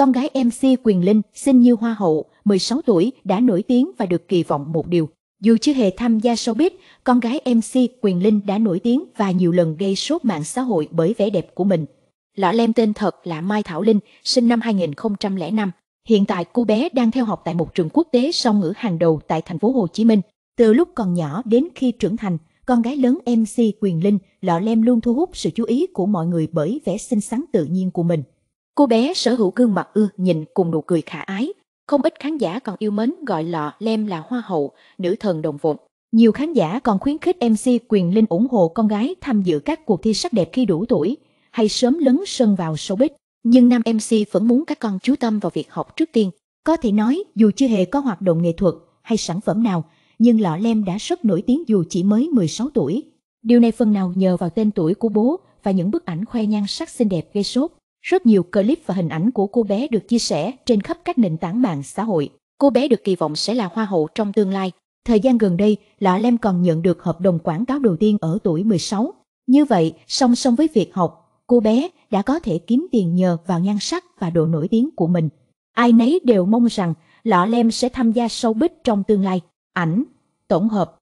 Con gái MC Quyền Linh, sinh như Hoa hậu, 16 tuổi, đã nổi tiếng và được kỳ vọng một điều. Dù chưa hề tham gia showbiz, con gái MC Quyền Linh đã nổi tiếng và nhiều lần gây sốt mạng xã hội bởi vẻ đẹp của mình. Lọ lem tên thật là Mai Thảo Linh, sinh năm 2005. Hiện tại cô bé đang theo học tại một trường quốc tế song ngữ hàng đầu tại thành phố Hồ Chí Minh. Từ lúc còn nhỏ đến khi trưởng thành, con gái lớn MC Quyền Linh, Lọ Lem luôn thu hút sự chú ý của mọi người bởi vẻ xinh xắn tự nhiên của mình. Cô bé sở hữu gương mặt ưa nhìn cùng nụ cười khả ái. Không ít khán giả còn yêu mến gọi lọ Lem là hoa hậu, nữ thần đồng vụn. Nhiều khán giả còn khuyến khích MC Quyền Linh ủng hộ con gái tham dự các cuộc thi sắc đẹp khi đủ tuổi, hay sớm lấn sân vào showbiz. Nhưng nam MC vẫn muốn các con chú tâm vào việc học trước tiên. Có thể nói, dù chưa hề có hoạt động nghệ thuật hay sản phẩm nào, nhưng lọ Lem đã rất nổi tiếng dù chỉ mới 16 tuổi. Điều này phần nào nhờ vào tên tuổi của bố và những bức ảnh khoe nhan sắc xinh đẹp gây sốt. Rất nhiều clip và hình ảnh của cô bé được chia sẻ trên khắp các nền tảng mạng xã hội. Cô bé được kỳ vọng sẽ là hoa hậu trong tương lai. Thời gian gần đây, Lọ Lem còn nhận được hợp đồng quảng cáo đầu tiên ở tuổi 16. Như vậy, song song với việc học, cô bé đã có thể kiếm tiền nhờ vào nhan sắc và độ nổi tiếng của mình. Ai nấy đều mong rằng Lọ Lem sẽ tham gia showbiz trong tương lai. Ảnh, tổng hợp